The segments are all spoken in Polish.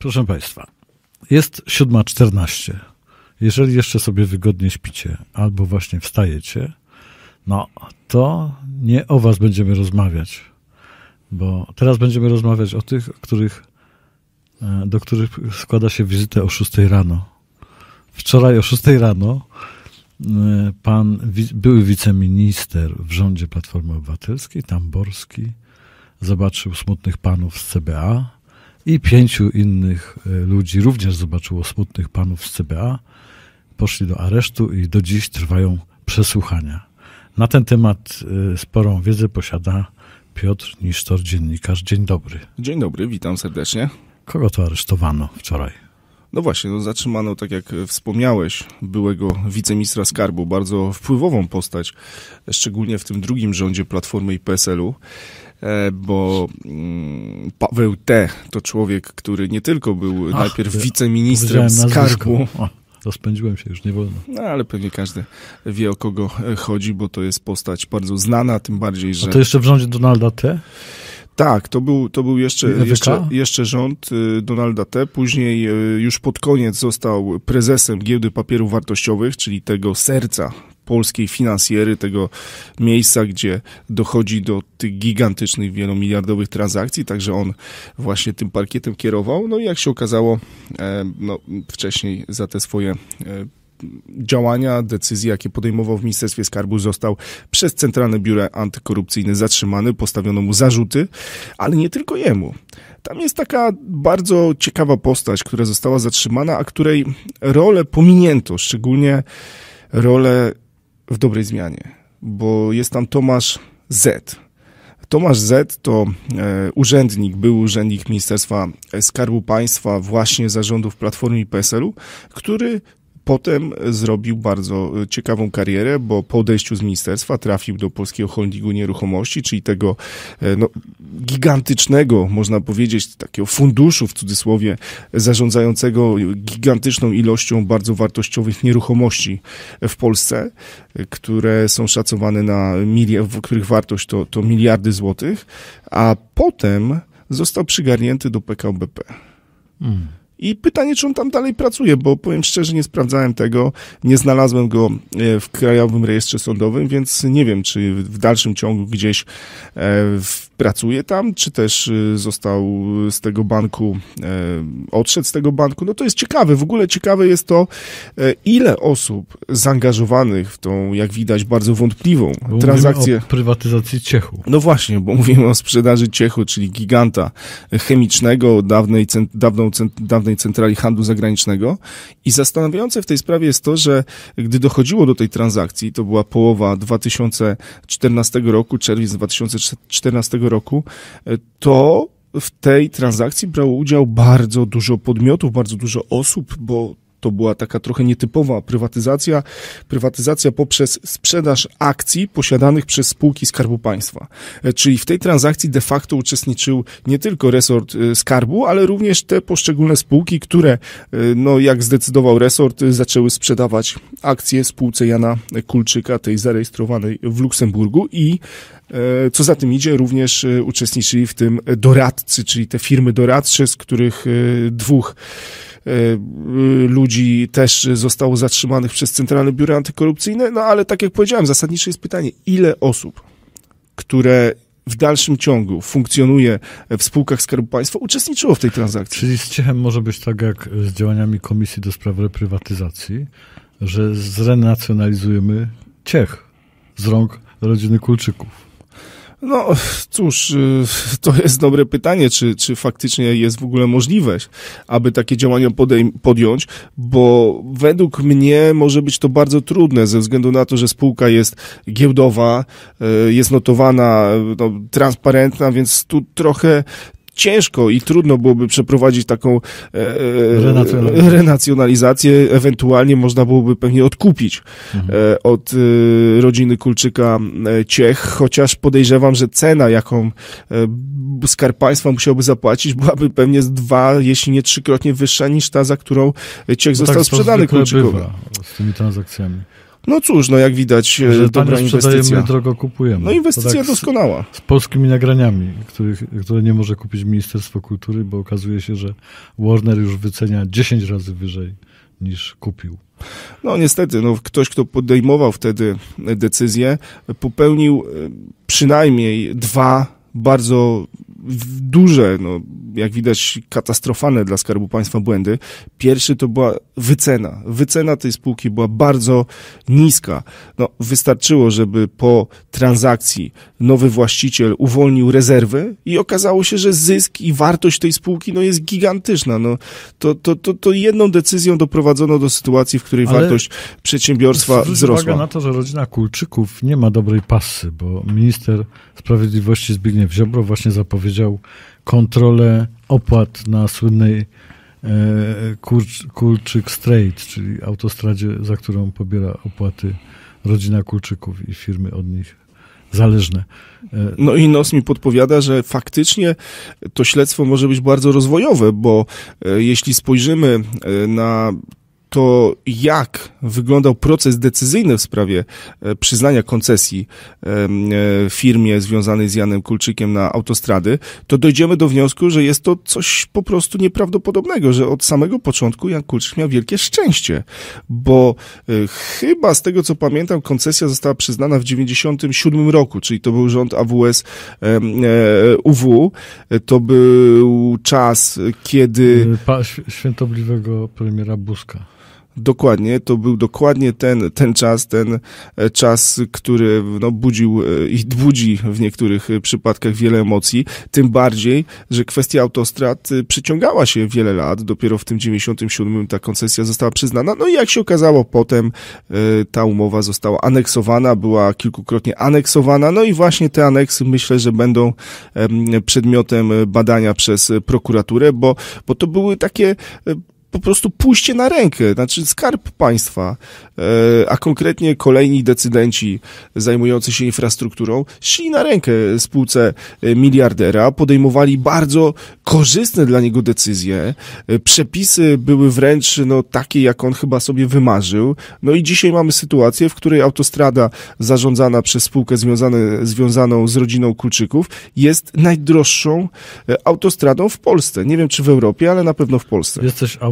Proszę Państwa, jest 7.14. Jeżeli jeszcze sobie wygodnie śpicie albo właśnie wstajecie, no to nie o Was będziemy rozmawiać, bo teraz będziemy rozmawiać o tych, których, e, do których składa się wizytę o 6 rano. Wczoraj o 6 rano e, pan były wiceminister w rządzie Platformy Obywatelskiej, Tamborski, zobaczył smutnych panów z CBA i pięciu innych e, ludzi również zobaczyło smutnych panów z CBA. Poszli do aresztu i do dziś trwają przesłuchania. Na ten temat e, sporą wiedzę posiada Piotr Nisztor, dziennikarz. Dzień dobry. Dzień dobry, witam serdecznie. Kogo to aresztowano wczoraj? No właśnie, no zatrzymano, tak jak wspomniałeś, byłego wiceministra skarbu, bardzo wpływową postać, szczególnie w tym drugim rządzie Platformy i PSL-u. E, bo mm, Paweł T. to człowiek, który nie tylko był Ach, najpierw wiceministrem skarbu. Rozpędziłem się, już nie wolno. No ale pewnie każdy wie o kogo e, chodzi, bo to jest postać bardzo znana, tym bardziej, że. A to jeszcze w rządzie Donalda T? Tak, to był, to był jeszcze, jeszcze, jeszcze rząd e, Donalda T. Później już pod koniec został prezesem giełdy papierów wartościowych, czyli tego serca polskiej finansjery tego miejsca, gdzie dochodzi do tych gigantycznych, wielomiliardowych transakcji, także on właśnie tym parkietem kierował. No i jak się okazało, e, no, wcześniej za te swoje e, działania, decyzje, jakie podejmował w Ministerstwie Skarbu, został przez Centralne Biuro Antykorupcyjne zatrzymany, postawiono mu zarzuty, ale nie tylko jemu. Tam jest taka bardzo ciekawa postać, która została zatrzymana, a której rolę pominięto, szczególnie rolę w dobrej zmianie, bo jest tam Tomasz Z. Tomasz Z to e, urzędnik, był urzędnik Ministerstwa Skarbu Państwa właśnie zarządów Platformy i PSL-u, który Potem zrobił bardzo e, ciekawą karierę, bo po odejściu z ministerstwa trafił do Polskiego Holdingu Nieruchomości, czyli tego e, no, gigantycznego, można powiedzieć, takiego funduszu w cudzysłowie, zarządzającego gigantyczną ilością bardzo wartościowych nieruchomości w Polsce, e, które są szacowane na w których wartość to, to miliardy złotych, a potem został przygarnięty do PKBP. Mm. I pytanie, czy on tam dalej pracuje, bo powiem szczerze, nie sprawdzałem tego, nie znalazłem go e, w Krajowym Rejestrze Sądowym, więc nie wiem, czy w dalszym ciągu gdzieś e, w pracuje tam, czy też y, został z tego banku, e, odszedł z tego banku. No to jest ciekawe. W ogóle ciekawe jest to, e, ile osób zaangażowanych w tą, jak widać, bardzo wątpliwą bo transakcję. O prywatyzacji Ciechu. No właśnie, bo mówimy o sprzedaży Ciechu, czyli giganta chemicznego, dawnej, cent, dawną, cent, dawnej centrali handlu zagranicznego. I zastanawiające w tej sprawie jest to, że gdy dochodziło do tej transakcji, to była połowa 2014 roku, czerwiec 2014 roku, roku, e, to w tej transakcji brało udział bardzo dużo podmiotów, bardzo dużo osób, bo to była taka trochę nietypowa prywatyzacja. Prywatyzacja poprzez sprzedaż akcji posiadanych przez spółki Skarbu Państwa. E, czyli w tej transakcji de facto uczestniczył nie tylko resort e, Skarbu, ale również te poszczególne spółki, które, e, no jak zdecydował resort, zaczęły sprzedawać akcje spółce Jana Kulczyka, tej zarejestrowanej w Luksemburgu i co za tym idzie, również uczestniczyli w tym doradcy, czyli te firmy doradcze, z których dwóch E, y, ludzi też zostało zatrzymanych przez Centralne Biuro Antykorupcyjne, no ale tak jak powiedziałem, zasadnicze jest pytanie, ile osób, które w dalszym ciągu funkcjonuje w spółkach Skarbu Państwa, uczestniczyło w tej transakcji. Czyli z ciechem może być tak jak z działaniami Komisji do Spraw Reprywatyzacji, że zrenacjonalizujemy ciech z rąk rodziny Kulczyków. No cóż, y, to jest dobre pytanie, czy, czy faktycznie jest w ogóle możliwe, aby takie działania podjąć, bo według mnie może być to bardzo trudne ze względu na to, że spółka jest giełdowa, y, jest notowana, no, transparentna, więc tu trochę ciężko i trudno byłoby przeprowadzić taką e, e, renacjonalizację. renacjonalizację. Ewentualnie można byłoby pewnie odkupić e, mhm. e, od e, rodziny Kulczyka e, Ciech, chociaż podejrzewam, że cena, jaką skarb państwa musiałby zapłacić, byłaby pewnie z dwa, jeśli nie trzykrotnie wyższa niż ta, za którą Ciech no został tak, sprzedany Kulczykowi. Z tymi transakcjami. No cóż, no jak widać, e, że dobra inwestycja. drogo kupujemy. No inwestycja tak doskonała. Z, z, polskimi nagraniami, których, które nie może kupić Ministerstwo Kultury, bo okazuje się, że Warner już wycenia 10 razy wyżej niż kupił. No niestety, no, ktoś, kto podejmował wtedy decyzję, popełnił e, przynajmniej dwa bardzo duże no, jak widać, katastrofalne dla Skarbu Państwa błędy. Pierwszy to była wycena. Wycena tej spółki była bardzo niska. No, wystarczyło, żeby po transakcji nowy właściciel uwolnił rezerwy i okazało się, że zysk i wartość tej spółki no, jest gigantyczna. No, to, to, to, to jedną decyzją doprowadzono do sytuacji, w której Ale wartość przedsiębiorstwa wzrosła. Uwaga na to, że rodzina Kulczyków nie ma dobrej pasy, bo minister sprawiedliwości Zbigniew Ziobro właśnie zapowiedział kontrolę opłat na słynnej e, Kurcz, Kulczyk Straight, czyli autostradzie, za którą pobiera opłaty rodzina Kulczyków i firmy od nich zależne. E, no i nos mi podpowiada, że faktycznie to śledztwo może być bardzo rozwojowe, bo e, jeśli spojrzymy na to jak wyglądał proces decyzyjny w sprawie e, przyznania koncesji e, firmie związanej z Janem Kulczykiem na autostrady, to dojdziemy do wniosku, że jest to coś po prostu nieprawdopodobnego, że od samego początku Jan Kulczyk miał wielkie szczęście, bo e, chyba z tego co pamiętam, koncesja została przyznana w 97 roku, czyli to był rząd AWS UW. To był czas, kiedy. Pa, świętobliwego premiera Buzka. Dokładnie, to był dokładnie ten, ten czas, ten e, czas, który no, budził e, i budzi w niektórych e, przypadkach wiele emocji, tym bardziej, że kwestia autostrad przyciągała się wiele lat, dopiero w tym 97 ta koncesja została przyznana, no i jak się okazało potem ta umowa została aneksowana, była kilkukrotnie aneksowana, no i właśnie te aneksy myślę, że będą przedmiotem badania przez prokuraturę, bo, bo to były takie po prostu pójście na rękę, znaczy skarb państwa, e, a konkretnie kolejni decydenci zajmujący się infrastrukturą szli na rękę spółce e, miliardera, podejmowali bardzo korzystne dla niego decyzje, e, przepisy były wręcz no, takie, jak on chyba sobie wymarzył, no i dzisiaj mamy sytuację, w której autostrada zarządzana przez spółkę związane, związaną z rodziną Kulczyków jest najdroższą autostradą w Polsce. Nie wiem, czy w Europie, ale na pewno w Polsce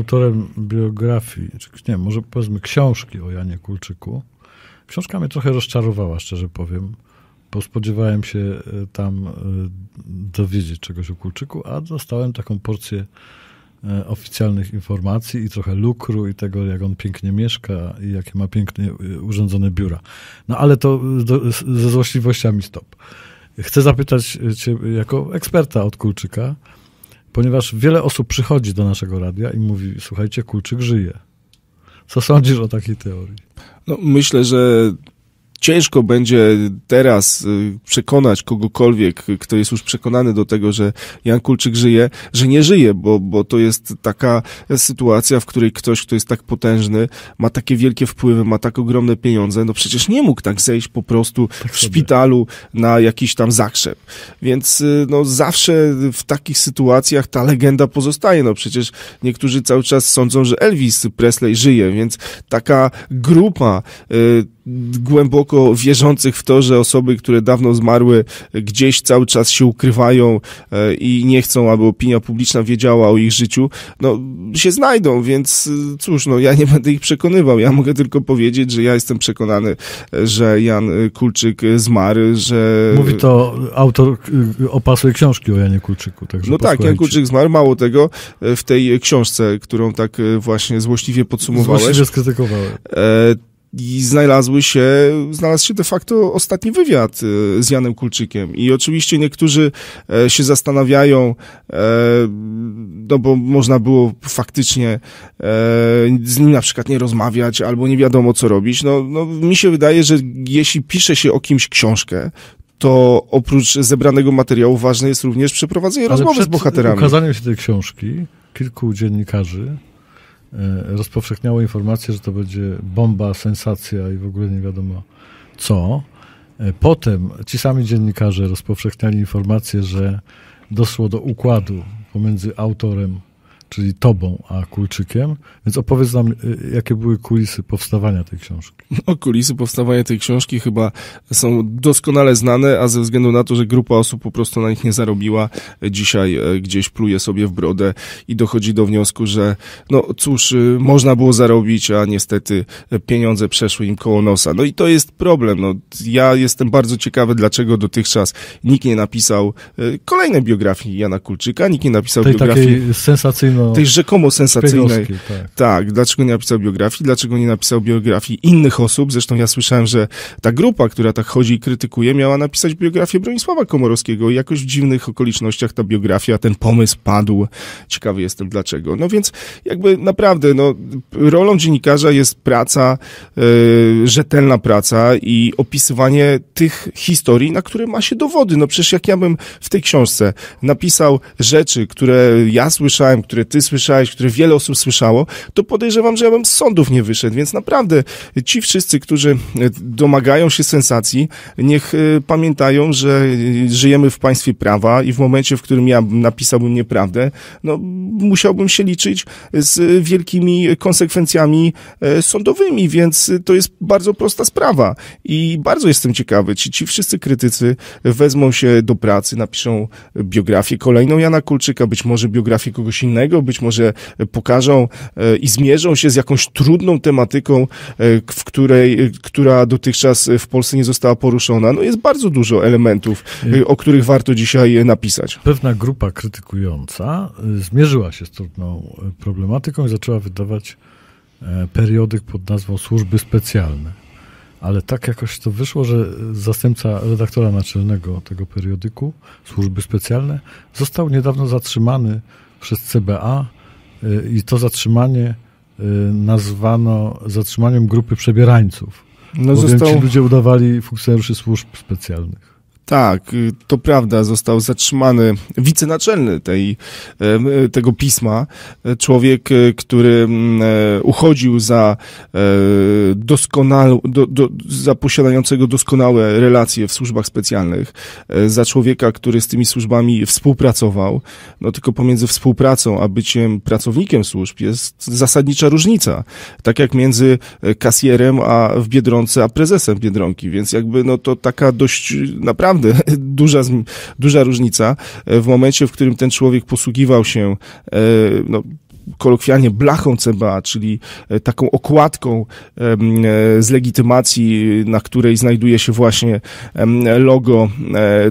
autorem biografii, czy nie, może powiedzmy książki o Janie Kulczyku. Książka mnie trochę rozczarowała, szczerze powiem, bo spodziewałem się e, tam e, dowiedzieć czegoś o Kulczyku, a dostałem taką porcję e, oficjalnych informacji i trochę lukru i tego, jak on pięknie mieszka i jakie ma pięknie urządzone biura. No ale to do, ze złośliwościami stop. Chcę zapytać Cię jako eksperta od Kulczyka, ponieważ wiele osób przychodzi do naszego radia i mówi: Słuchajcie, Kulczyk żyje. Co sądzisz o takiej teorii? No, myślę, że ciężko będzie teraz y, przekonać kogokolwiek, kto jest już przekonany do tego, że Jan Kulczyk żyje, że nie żyje, bo, bo to jest taka sytuacja, w której ktoś, kto jest tak potężny, ma takie wielkie wpływy, ma tak ogromne pieniądze, no przecież nie mógł tak zejść po prostu tak w szpitalu na jakiś tam zakrzep. Więc y, no zawsze w takich sytuacjach ta legenda pozostaje, no przecież niektórzy cały czas sądzą, że Elvis Presley żyje, więc taka grupa y, głęboko wierzących w to, że osoby, które dawno zmarły, gdzieś cały czas się ukrywają e, i nie chcą, aby opinia publiczna wiedziała o ich życiu, no się znajdą, więc e, cóż, no ja nie będę ich przekonywał. Ja mogę tylko powiedzieć, że ja jestem przekonany, e, że Jan Kulczyk zmarł, że... Mówi to autor opasłej książki o Janie Kulczyku. Także no tak, Jan Kulczyk zmarł, mało tego, w tej książce, którą tak właśnie złośliwie podsumowałeś. Złośliwie skrytykowałem i znalazły się, znalazł się de facto ostatni wywiad e, z Janem Kulczykiem. I oczywiście niektórzy e, się zastanawiają, e, no bo można było faktycznie z nim na przykład nie rozmawiać, albo nie wiadomo co robić. No, no mi się wydaje, że jeśli pisze się o kimś książkę, to oprócz zebranego materiału ważne jest również przeprowadzenie Ale rozmowy z bohaterami. Ukazaniem się tej książki kilku dziennikarzy E, rozpowszechniało informację, że to będzie bomba, sensacja i w ogóle nie wiadomo co. E, potem ci sami dziennikarze rozpowszechniali informację, że doszło do układu pomiędzy autorem czyli tobą, a Kulczykiem. Więc opowiedz nam, y, jakie były kulisy powstawania tej książki. No, kulisy powstawania tej książki chyba są doskonale znane, a ze względu na to, że grupa osób po prostu na nich nie zarobiła, y, dzisiaj y, gdzieś pluje sobie w brodę i dochodzi do wniosku, że no cóż, można było zarobić, a niestety pieniądze przeszły im koło nosa. No i to jest problem. No, ja jestem bardzo ciekawy, dlaczego dotychczas nikt nie napisał kolejnej biografii Jana Kulczyka, nikt nie napisał tej biografii... sensacyjnej no, tej rzekomo sensacyjnej. Tak. tak. Dlaczego nie napisał biografii? Dlaczego nie napisał biografii innych osób? Zresztą ja słyszałem, że ta grupa, która tak chodzi i krytykuje, miała napisać biografię Bronisława Komorowskiego. I jakoś w dziwnych okolicznościach ta biografia, ten pomysł padł. Ciekawy jestem dlaczego. No więc jakby naprawdę, no, rolą dziennikarza jest praca, yy, rzetelna praca i opisywanie tych historii, na które ma się dowody. No przecież jak ja bym w tej książce napisał rzeczy, które ja słyszałem, które ty słyszałeś, które wiele osób słyszało, to podejrzewam, że ja bym z sądów nie wyszedł, więc naprawdę e, ci wszyscy, którzy e, domagają się sensacji, niech e, pamiętają, że żyjemy w państwie prawa i w momencie, w którym ja napisałbym nieprawdę, no musiałbym się liczyć z wielkimi konsekwencjami sądowymi, więc to jest bardzo prosta sprawa i bardzo jestem ciekawy, czy ci wszyscy krytycy wezmą się do pracy, napiszą biografię kolejną Jana Kulczyka, być może biografię kogoś innego, być może pokażą e, i zmierzą się z jakąś trudną tematyką, e, w której, e, która dotychczas w Polsce nie została poruszona. No jest bardzo dużo elementów, o których warto dzisiaj napisać. Pewna grupa krytykująca zmierzyła się z trudną problematyką i zaczęła wydawać periodyk pod nazwą Służby Specjalne ale tak jakoś to wyszło, że zastępca redaktora naczelnego tego periodyku, służby specjalne, został niedawno zatrzymany przez CBA y, i to zatrzymanie y, nazwano zatrzymaniem grupy przebierańców. No bowiem został... ci ludzie udawali funkcjonariuszy służb specjalnych. Tak, y, to prawda, został zatrzymany wicenaczelny tej, y, tego pisma, y, człowiek, który mm, e, uchodził za e, doskonał, do, do, za posiadającego doskonałe relacje w służbach specjalnych, e, za człowieka, który z tymi służbami współpracował. No tylko pomiędzy współpracą a byciem pracownikiem służb jest zasadnicza różnica. Tak jak między kasjerem a w Biedronce, a prezesem Biedronki, więc jakby no to taka dość naprawdę naprawdę duża, duża różnica e, w momencie, w którym ten człowiek posługiwał się e, no, kolokwialnie blachą CBA, czyli e, taką okładką z legitymacji, na której znajduje się właśnie logo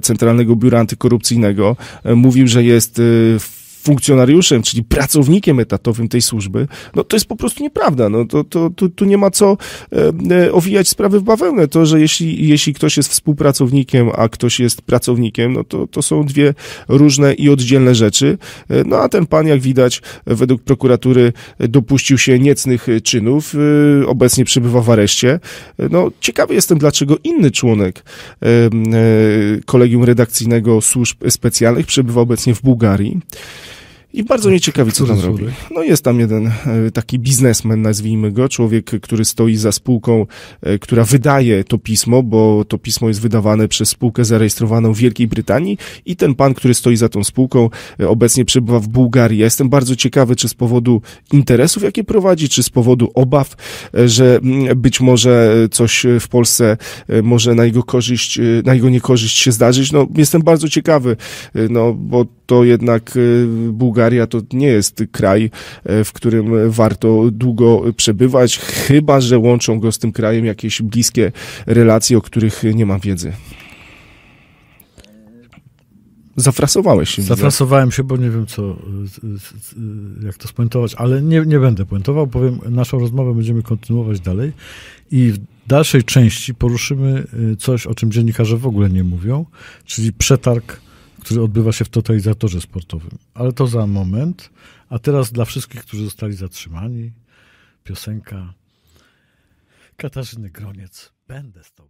Centralnego Biura Antykorupcyjnego. Mówił, że jest w funkcjonariuszem, czyli pracownikiem etatowym tej służby, no to jest po prostu nieprawda. No to, to, tu, tu nie ma co e, e, owijać sprawy w bawełnę. To, że jeśli, jeśli ktoś jest współpracownikiem, a ktoś jest pracownikiem, no to, to są dwie różne i oddzielne rzeczy. E, no a ten pan, jak widać, według prokuratury dopuścił się niecnych czynów, e, obecnie przebywa w areszcie. E, no ciekawy jestem, dlaczego inny członek e, kolegium redakcyjnego służb specjalnych przebywa obecnie w Bułgarii. I bardzo mnie ciekawi, co tam robi. No jest tam jeden e, taki biznesmen, nazwijmy go, człowiek, który stoi za spółką, e, która wydaje to pismo, bo to pismo jest wydawane przez spółkę zarejestrowaną w Wielkiej Brytanii i ten pan, który stoi za tą spółką, e, obecnie przebywa w Bułgarii. Ja jestem bardzo ciekawy, czy z powodu interesów, jakie prowadzi, czy z powodu obaw, że mm, być może coś w Polsce może na jego korzyść, na jego niekorzyść się zdarzyć. No, jestem bardzo ciekawy, no, bo to jednak y, Bułgaria to nie jest kraj, y, w którym warto długo przebywać, chyba że łączą go z tym krajem jakieś bliskie relacje, o których nie mam wiedzy. Zafrasowałeś się. Zafrasowałem się, bo nie wiem, co, jak to spuentować, ale nie, nie będę puentował, bowiem naszą rozmowę będziemy kontynuować dalej i w dalszej części poruszymy y, coś, o czym dziennikarze w ogóle nie mówią, czyli przetarg który odbywa się w totalizatorze sportowym. Ale to za moment. A teraz dla wszystkich, którzy zostali zatrzymani, piosenka Katarzyny Groniec. Będę z tobą.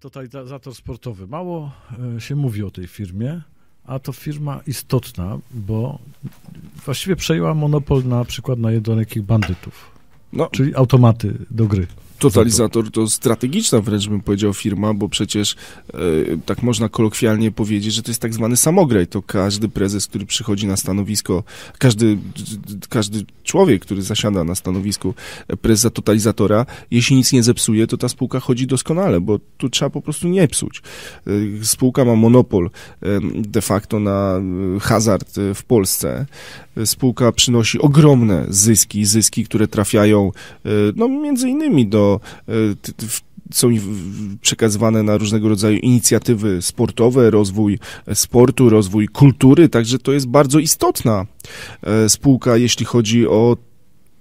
Totalizator sportowy. Mało e, się mówi o tej firmie, a to firma istotna, bo właściwie przejęła monopol na przykład na jednorękich bandytów. No. Czyli automaty do gry. Totalizator to strategiczna wręcz bym powiedział firma, bo przecież e, tak można kolokwialnie powiedzieć, że to jest tak zwany samograj. To każdy prezes, który przychodzi na stanowisko, każdy, każdy człowiek, który zasiada na stanowisku prezesa totalizatora, jeśli nic nie zepsuje, to ta spółka chodzi doskonale, bo tu trzeba po prostu nie psuć. E, spółka ma monopol e, de facto na e, hazard e, w Polsce. E, spółka przynosi ogromne zyski, zyski, które trafiają no między innymi do Y, są przekazywane na różnego rodzaju inicjatywy sportowe, rozwój e, sportu, rozwój kultury, także to jest bardzo istotna e, spółka, jeśli chodzi o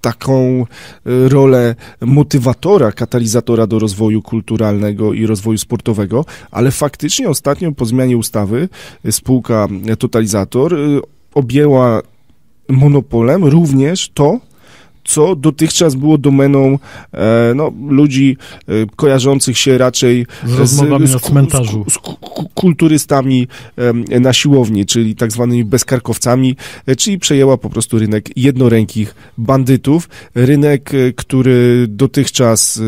taką e, rolę motywatora, katalizatora do rozwoju kulturalnego i rozwoju sportowego, ale faktycznie ostatnio po zmianie ustawy spółka Totalizator objęła monopolem również to, co dotychczas było domeną e, no, ludzi e, kojarzących się raczej z, z, z, na cmentarzu. Z, z, kulturystami e, na siłowni, czyli tak zwanymi bezkarkowcami, e, czyli przejęła po prostu rynek jednorękich bandytów. Rynek, e, który dotychczas e,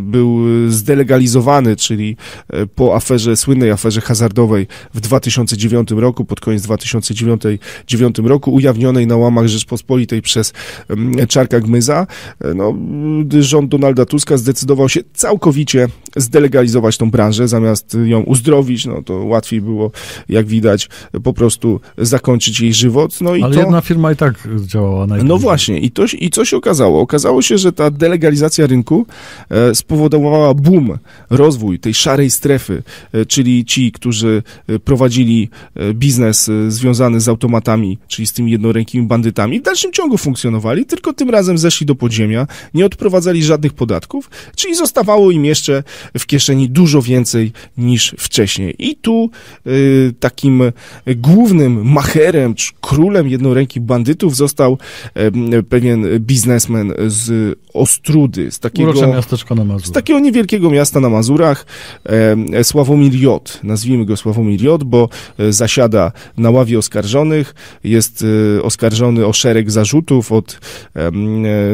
był zdelegalizowany, czyli po aferze, słynnej aferze hazardowej w 2009 roku, pod koniec 2009 roku, ujawnionej na łamach Rzeczpospolitej przez Czarka Gmyza, e, no, rząd Donalda Tuska zdecydował się całkowicie zdelegalizować tą branżę, zamiast ją uzdrowić, no to łatwiej było, jak widać, po prostu zakończyć jej żywot. No i Ale to... jedna firma i tak działała najpierw. No właśnie, i, to, i co się okazało? Okazało się, że ta delegalizacja rynku e, spowodowała boom, rozwój tej szarej strefy, e, czyli ci, którzy e, prowadzili biznes związany z automatami, czyli z tymi jednorękimi bandytami, w dalszym ciągu funkcjonowali, tylko tym razem zeszli do podziemia, nie odprowadzali żadnych podatków, czyli zostawało im jeszcze w kieszeni dużo więcej niż wcześniej. I tu y, takim głównym macherem, czy królem jednoręki bandytów został y, pewien biznesmen z Ostrudy, z takiego, z takiego niewielkiego miasta na Mazurach, y, Sławomir Jot, nazwijmy go Sławomir Jot, bo e, zasiada na ławie oskarżonych, jest e, oskarżony o szereg zarzutów od, e,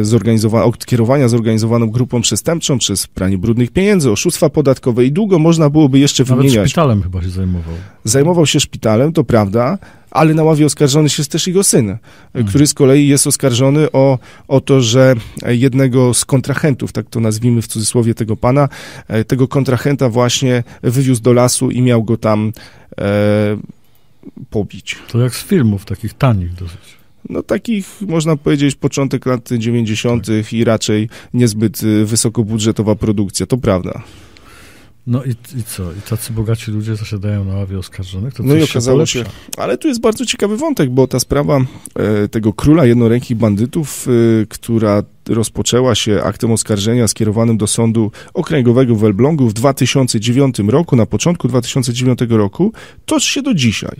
zorganizowa- od kierowania zorganizowaną grupą przestępczą przez pranie brudnych pieniędzy, o oszustwa podatkowe i długo można byłoby jeszcze Nawet wymieniać. Nawet szpitalem chyba się zajmował. Zajmował się szpitalem, to prawda, ale na ławie oskarżony jest też jego syn, hmm. który z kolei jest oskarżony o, o to, że jednego z kontrahentów, tak to nazwijmy w cudzysłowie tego pana, e, tego kontrahenta właśnie wywiózł do lasu i miał go tam e, pobić. To jak z filmów takich tanich dosyć no takich, można powiedzieć, początek lat 90. i raczej niezbyt y, wysokobudżetowa produkcja, to prawda. No i, i co? I tacy bogaci ludzie zasiadają na ławie oskarżonych? To no i okazało się, się, Ale tu jest bardzo ciekawy wątek, bo ta sprawa e, tego króla jednorękich bandytów, e, która rozpoczęła się aktem oskarżenia skierowanym do Sądu Okręgowego w Elblągu w 2009 roku, na początku 2009 roku, toczy się do dzisiaj.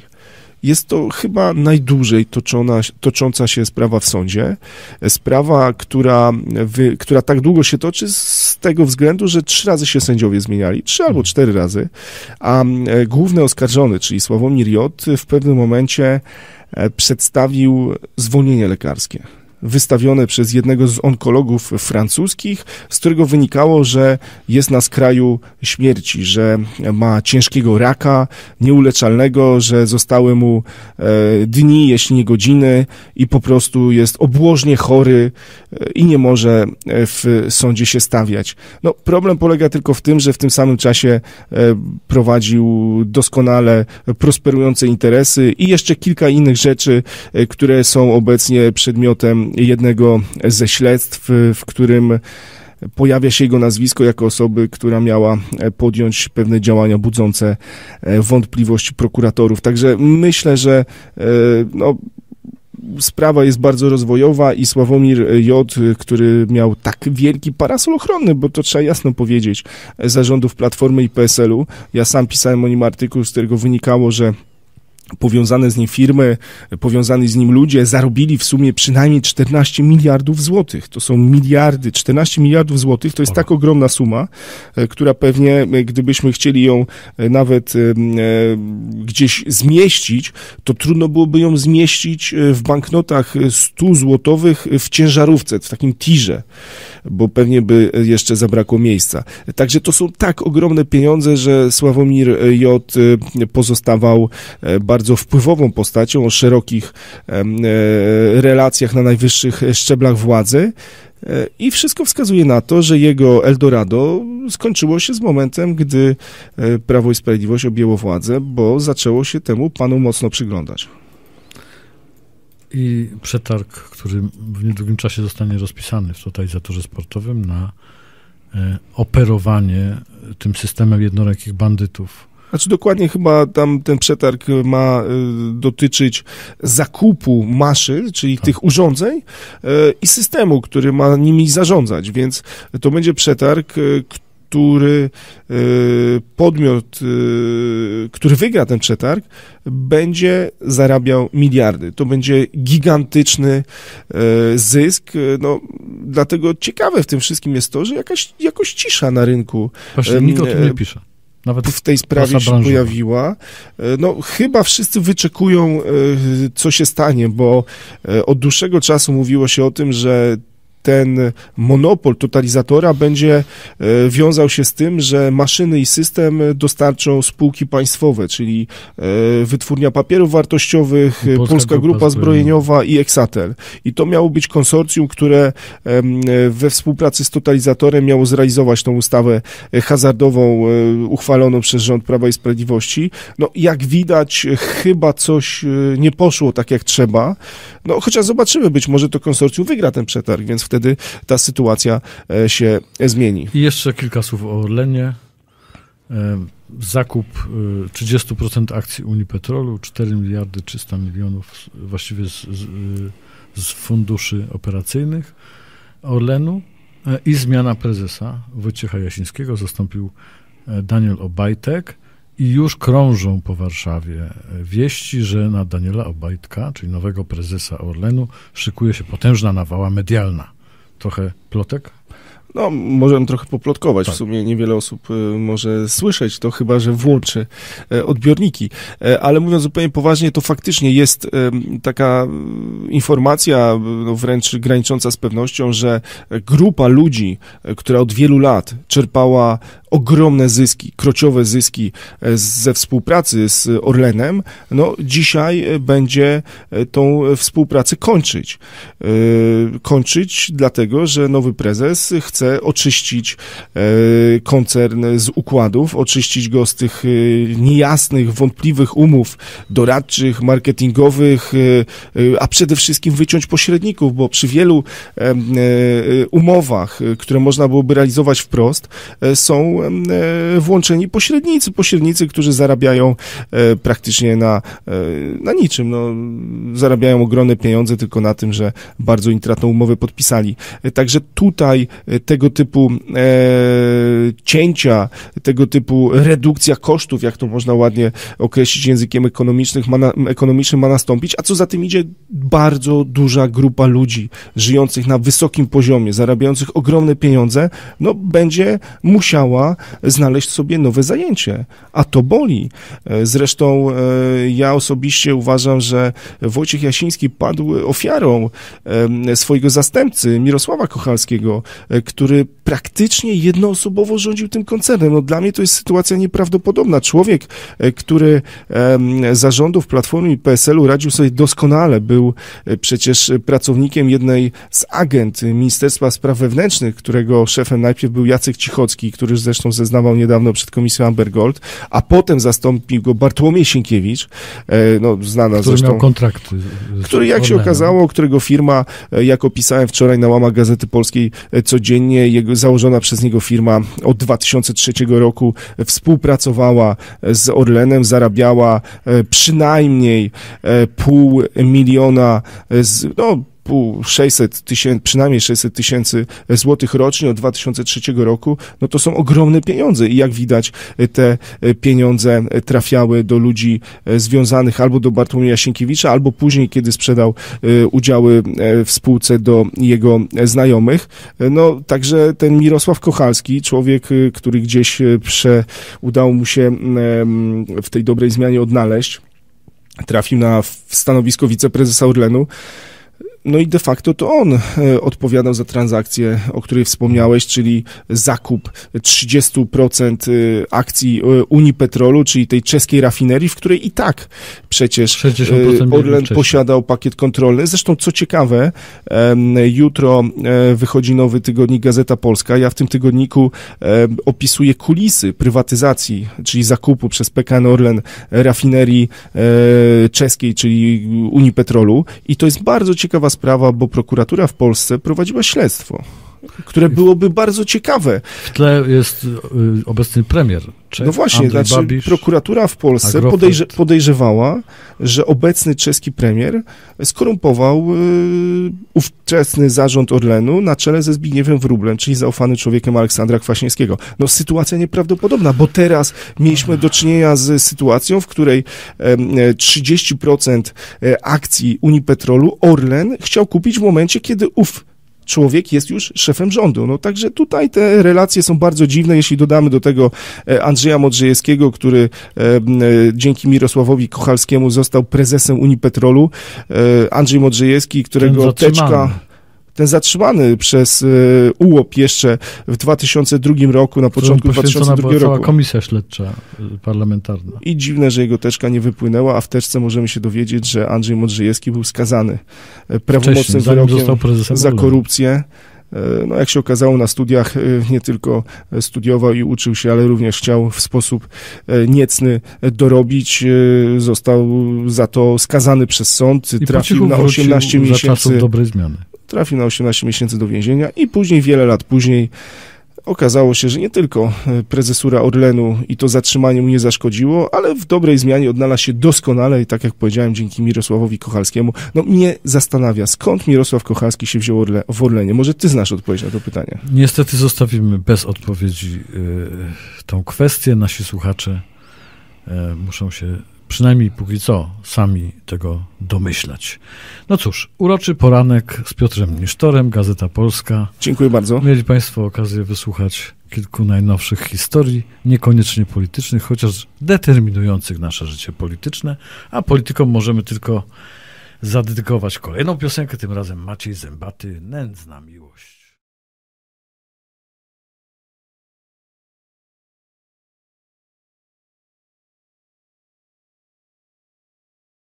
Jest to chyba najdłużej toczona, tocząca się sprawa w sądzie. Sprawa, która, wy, która tak długo się toczy z tego względu, że trzy razy się sędziowie zmieniali, trzy albo mhm. cztery razy, a e, główny oskarżony, czyli Sławomir J., w pewnym momencie e, przedstawił zwolnienie lekarskie wystawione przez jednego z onkologów francuskich, z którego wynikało, że jest na skraju śmierci, że ma ciężkiego raka, nieuleczalnego, że zostały mu e, dni, jeśli nie godziny i po prostu jest obłożnie chory e, i nie może e, w sądzie się stawiać. No, problem polega tylko w tym, że w tym samym czasie prowadził doskonale prosperujące interesy i jeszcze kilka innych rzeczy, które są obecnie przedmiotem jednego ze śledztw, w którym pojawia się jego nazwisko jako osoby, która miała e, podjąć pewne działania budzące e, wątpliwości prokuratorów. Także myślę, że e, no, sprawa jest bardzo rozwojowa i Sławomir J., który miał tak wielki parasol ochronny, bo to trzeba jasno powiedzieć, zarządów Platformy i PSL-u. Ja sam pisałem o nim artykuł, z którego wynikało, że powiązane z nim firmy, powiązani z nim ludzie zarobili w sumie przynajmniej 14 miliardów złotych. To są miliardy, 14 miliardów złotych to jest tak ogromna suma, e, która pewnie e, gdybyśmy chcieli ją e, nawet gdzieś zmieścić, to trudno byłoby ją zmieścić w banknotach 100 złotowych w ciężarówce, w takim tirze bo pewnie by jeszcze zabrakło miejsca. Także to są tak ogromne pieniądze, że Sławomir J. E, pozostawał e, bardzo wpływową postacią o szerokich e, relacjach na najwyższych szczeblach władzy. I wszystko wskazuje na to, że jego Eldorado skończyło się z momentem, gdy Prawo i Sprawiedliwość objęło władzę, bo zaczęło się temu panu mocno przyglądać. I przetarg, który w niedługim czasie zostanie rozpisany w totalizatorze sportowym na e, operowanie tym systemem jednorękich bandytów. Znaczy dokładnie chyba tam ten przetarg ma e, dotyczyć zakupu maszyn, czyli tak. tych urządzeń e, i systemu, który ma nimi zarządzać, więc to będzie przetarg, który który y, podmiot, y, który wygra ten przetarg, będzie zarabiał miliardy. To będzie gigantyczny y, zysk. No, dlatego ciekawe w tym wszystkim jest to, że jakaś jakoś cisza na rynku. Właśnie nikt o tym nie e, pisze. Nawet w tej sprawie się pojawiła. E, no, chyba wszyscy wyczekują, e, co się stanie, bo od dłuższego czasu mówiło się o tym, że ten monopol totalizatora będzie e, wiązał się z tym, że maszyny i system dostarczą spółki państwowe, czyli e, Wytwórnia Papierów Wartościowych, Polska, Polska Grupa, Zbrojeniowa i Exatel. I to miało być konsorcjum, które we współpracy z totalizatorem miało zrealizować tą ustawę hazardową e, uchwaloną przez rząd Prawa i Sprawiedliwości. No jak widać, chyba coś nie poszło tak jak trzeba. No chociaż zobaczymy, być może to konsorcjum wygra ten przetarg, więc wtedy ta sytuacja e, się e, zmieni. I jeszcze kilka słów o Orlenie. E, zakup 30% akcji Unii Petrolu, 4 miliardy 300 milionów właściwie z, z funduszy operacyjnych Orlenu i zmiana prezesa Wojciecha Jasińskiego zastąpił Daniel Obajtek i już krążą po Warszawie wieści, że na Daniela Obajtka, czyli nowego prezesa Orlenu, szykuje się potężna nawała medialna trochę plotek no, możemy trochę poplotkować. Tak. W sumie niewiele osób y, może słyszeć to, chyba że włączy y, odbiorniki. E, ale mówiąc zupełnie poważnie, to faktycznie jest y, taka informacja no wręcz granicząca z pewnością, że grupa ludzi, która od wielu lat czerpała ogromne zyski, krociowe zyski e, ze współpracy z Orlenem, no dzisiaj e, będzie tą współpracę kończyć. Kończyć dlatego, że nowy prezes chce chce oczyścić e, koncern z układów, oczyścić go z tych e, niejasnych, wątpliwych umów doradczych, marketingowych, e, a przede wszystkim wyciąć pośredników, bo przy wielu umowach, które można byłoby realizować wprost, są włączeni pośrednicy, pośrednicy, którzy zarabiają praktycznie na, na niczym. No, zarabiają ogromne pieniądze tylko na tym, że bardzo intratną umowę podpisali. Także tutaj tego typu e, cięcia, tego typu redukcja kosztów, jak to można ładnie określić językiem ekonomicznym, ma, na, ekonomicznym ma nastąpić, a co za tym idzie, bardzo duża grupa ludzi żyjących na wysokim poziomie, zarabiających ogromne pieniądze, no będzie musiała znaleźć sobie nowe zajęcie, a to boli. E, zresztą e, ja osobiście uważam, że Wojciech Jasiński padł ofiarą swojego zastępcy Mirosława Kochalskiego, e, który praktycznie jednoosobowo rządził tym koncernem. No, dla mnie to jest sytuacja nieprawdopodobna. Człowiek, e, który zarządów Platformy i PSL-u radził sobie doskonale, był e, przecież pracownikiem jednej z agent Ministerstwa Spraw Wewnętrznych, którego szefem najpierw był Jacek Cichocki, który zresztą zeznawał niedawno przed komisją Amber Gold, a potem zastąpił go Bartłomiej Sienkiewicz, e, no, znana który zresztą. Miał kontrakt który, jak się okazało, którego firma, jak opisałem wczoraj na łamach Gazety Polskiej, codziennie jego, założona przez niego firma od 2003 roku współpracowała z Orlenem, zarabiała e, przynajmniej e, pół miliona, z, no, 600 tysięcy, przynajmniej 600 tysięcy złotych rocznie od 2003 roku, no to są ogromne pieniądze i jak widać te e, pieniądze e, trafiały do ludzi e, związanych albo do Bartłomieja Sienkiewicza, albo później, kiedy sprzedał udziały w spółce do jego znajomych. No, także ten Mirosław Kochalski, człowiek, który gdzieś prze, udało mu się mm, w tej dobrej zmianie odnaleźć, trafił na stanowisko wiceprezesa Orlenu. No i de facto to on e, odpowiadał za transakcję, o której wspomniałeś, czyli zakup 30% e, akcji e, Unipetrolu, czyli tej czeskiej rafinerii, w której i tak przecież Orlen posiadał pakiet kontrolny. Zresztą co ciekawe, jutro wychodzi nowy tygodnik Gazeta Polska. Ja w tym tygodniku opisuję kulisy prywatyzacji, czyli zakupu przez PKN Orlen rafinerii czeskiej, czyli Unipetrolu. I to jest bardzo ciekawa sprawa sprawa, bo prokuratura w Polsce prowadziła śledztwo, które byłoby bardzo ciekawe. W tle jest y, obecny premier no właśnie, Andrzej znaczy, Babisz, prokuratura w Polsce podejrze, podejrzewała, że obecny czeski premier skorumpował y, ówczesny zarząd Orlenu na czele ze Zbigniewem Wróblem, czyli zaufany człowiekiem Aleksandra Kwaśniewskiego. No sytuacja nieprawdopodobna, bo teraz mieliśmy do czynienia z sytuacją, w której y, 30% e, akcji Unipetrolu Orlen chciał kupić w momencie, kiedy ów człowiek jest już szefem rządu. No także tutaj te relacje są bardzo dziwne, jeśli dodamy do tego e, Andrzeja Modrzejewskiego, który e, e, dzięki Mirosławowi Kochalskiemu został prezesem Unipetrolu. Andrzej Modrzejewski, którego teczka ten zatrzymany przez e, UOP jeszcze w 2002 roku, na początku 2002 roku. komisja śledcza e, parlamentarna. I dziwne, że jego teczka nie wypłynęła, a w teczce możemy się dowiedzieć, że Andrzej Modrzejewski był skazany e, prawomocnym wyrokiem za korupcję. No, jak się okazało, na studiach nie tylko studiował i uczył się, ale również chciał w sposób niecny dorobić. Został za to skazany przez sąd, I trafił na 18 miesięcy. Za czasów dobrej zmiany trafił na 18 miesięcy do więzienia i później, wiele lat później, okazało się, że nie tylko e, prezesura Orlenu i to zatrzymanie mu nie zaszkodziło, ale w dobrej zmianie odnalazł się doskonale i tak jak powiedziałem, dzięki Mirosławowi Kochalskiemu. No mnie zastanawia, skąd Mirosław Kochalski się wziął Orle w Orlenie? Może ty znasz odpowiedź na to pytanie? Niestety zostawimy bez odpowiedzi yy, tą kwestię. Nasi słuchacze yy, muszą się przynajmniej póki co, sami tego domyślać. No cóż, uroczy poranek z Piotrem Nisztorem, Gazeta Polska. Dziękuję bardzo. Mieli Państwo okazję wysłuchać kilku najnowszych historii, niekoniecznie politycznych, chociaż determinujących nasze życie polityczne, a politykom możemy tylko zadedykować kolejną piosenkę, tym razem Maciej Zębaty, Nędzna Miłość.